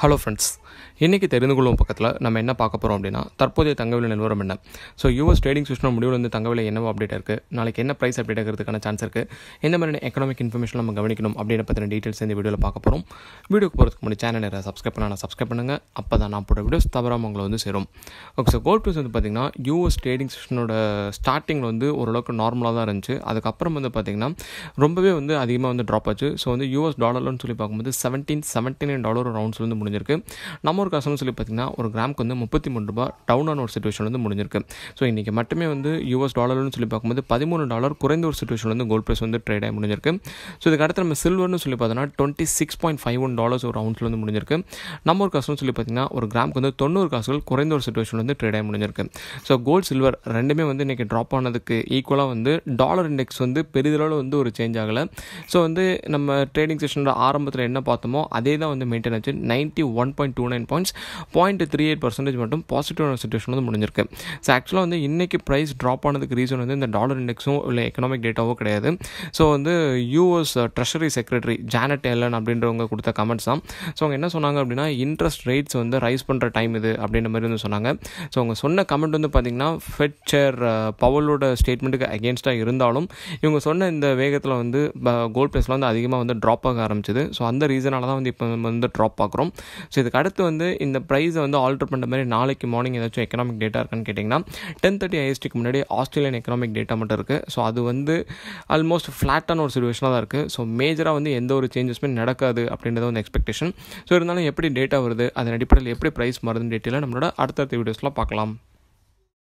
hello friends இன்றைக்கி தெரிந்து கொள்ளும் பக்கத்தில் நம்ம என்ன பார்க்க போகிறோம் அப்படின்னா தற்போதைய தங்கவிலை நிலவரம் என்ன ஸோ யூஎஸ் ட்ரேடிங் சிஸ்டம் முடிவில் வந்து தங்கவிலை என்னவோ அப்டேட் இருக்குது நாளைக்கு என்ன ப்ரைஸ் அப்டேட் ஆகிறதுக்கான சான்ஸ் இருக்குது எந்த மாதிரியான எக்கனாமிக் இன்ஃபர்மேஷன் நம்ம கவனிக்கணும் அப்படின்ற பற்றின டீட்டெயில்ஸ் இந்த வீடியோவில் பார்க்க போகிறோம் வீடியோக்கு போகிறதுக்கு முன்னாடி சேனல் யாராவது சப்ஸ்கிரைப் பண்ணால் சப்ஸ்கிரைப் பண்ணுங்கள் அப்போ தான் நான் போட்ட வீடியோஸ் தவறாமல் உங்களை வந்து சேரும் ஓகே ஸோ கோல் ப்ரைஸ் வந்து பார்த்திங்கன்னா யூஎஸ் ட்ரேடிங் சிஸ்டனோட ஸ்டார்டிங்கில் வந்து ஓரளவுக்கு நார்மலாக தான் இருந்துச்சு அதுக்கப்புறம் வந்து பார்த்திங்கன்னா ரொம்பவே வந்து அதிகமாக வந்து ட்ராப் ஆச்சு ஸோ வந்து யூஎஸ் டாலர்லன்னு சொல்லி பார்க்கும்போது seventeen seventy nine dollar rounds வந்து முடிஞ்சிருக்கு நம்ம ஒரு கஷ்டம்னு சொல்லி பார்த்திங்கன்னா ஒரு கிராமுக்கு வந்து முப்பத்தி மூணு ரூபா டவுனான ஒரு சுச்சுவேஷன் வந்து முடிஞ்சிருக்கு ஸோ இன்றைக்கி மட்டுமே வந்து யூஎஸ் டாலர்னு சொல்லி பார்க்கும்போது பதிமூணு டாலர் குறைந்த ஒரு சுச்சுவேஷன் வந்து கோல்ட் ப்ரைஸ் வந்து ட்ரேட் ஆகி முடிஞ்சிருக்கு ஸோ இதுக்கடுத்து நம்ம சில்வர்னு சொல்லி பார்த்தோன்னா twenty six point five one dollars ஒரு அவுன்ஸில் வந்து முடிஞ்சிருக்கு நம்ம ஒரு கஷ்டம்னு சொல்லி பார்த்திங்கன்னா ஒரு கிராமுக்கு வந்து தொண்ணூறு காசுகள் குறைந்த ஒரு சுச்சுவேஷன் வந்து ட்ரேட் ஆகி முடிஞ்சிருக்கு ஸோ கோல்டு சில்வர் ரெண்டுமே வந்து இன்றைக்கி ட்ராப் ஆனதுக்கு ஈக்குவலாக வந்து டாலர் இண்டெக்ஸ் வந்து பெரிதளவில் வந்து ஒரு சேஞ்ச் ஆகலை ஸோ வந்து நம்ம ட்ரேடிங் செஷனோட ஆரம்பத்தில் என்ன பார்த்தோமோ அதே தான் வந்து மெயின்டைன் ஆச்சு nine negative one point two nine points point three eight percentage மட்டும் பாசிட்டிவான சுச்சுவேஷன் வந்து முடிஞ்சிருக்கு ஸோ ஆக்சுவலாக வந்து இன்றைக்கி ப்ரைஸ் ட்ராப் ஆனதுக்கு ரீசன் வந்து இந்த டாலர் இண்டெக்ஸும் இல்லை எக்கனாமிக் டேட்டாவோ கிடையாது ஸோ வந்து US treasury secretary Janet Yellen அப்படின்றவங்க கொடுத்த கமெண்ட்ஸ் தான் ஸோ அவங்க என்ன சொன்னாங்க அப்படின்னா இன்ட்ரெஸ்ட் ரேட்ஸ் வந்து ரைஸ் பண்ணுற டைம் இது அப்படின்ற மாதிரி வந்து சொன்னாங்க ஸோ அவங்க சொன்ன கமெண்ட் வந்து பார்த்திங்கன்னா ஃபெட் சேர் பவலோட ஸ்டேட்மெண்ட்டுக்கு அகேன்ஸ்டாக இருந்தாலும் இவங்க சொன்ன இந்த வேகத்தில் வந்து கோல்ட் ப்ரைஸ்லாம் வந்து அதிகமாக வந்து ட்ராப் ஆக ஆரம்பிச்சிது ஸோ அந்த ரீசனால தான் வந்து இப்போ வந்து ட்ராப் பார்க்குறோம் ஸோ இதுக்கு அடுத்து வந்து இந்த ப்ரைஸை வந்து ஆல்டர் பண்ணுற மாதிரி நாளைக்கு மார்னிங் ஏதாச்சும் எக்கனாமிக் டேட்டா இருக்குன்னு கேட்டிங்கன்னா டென் தேர்ட்டி ஐஎஸ்டிக்கு முன்னாடி ஆஸ்திரேலியன் எக்கனாமிக் டேட்டா மட்டும் இருக்குது ஸோ அது வந்து ஆல்மோஸ்ட் ஃப்ளாட்டான ஒரு சுச்சுவேஷனாக தான் இருக்குது ஸோ மேஜராக வந்து எந்த ஒரு சேஞ்சஸுமே நடக்காது அப்படின்றது வந்து எக்ஸ்பெக்டேஷன் ஸோ இருந்தாலும் எப்படி டேட்டா வருது அதன் அடிப்படையில் எப்படி ப்ரைஸ் மாறுதுன்னு டீட்டெயிலாக நம்மளோட அடுத்தடுத்த வீடியோஸ்லாம் பார்க்கலாம்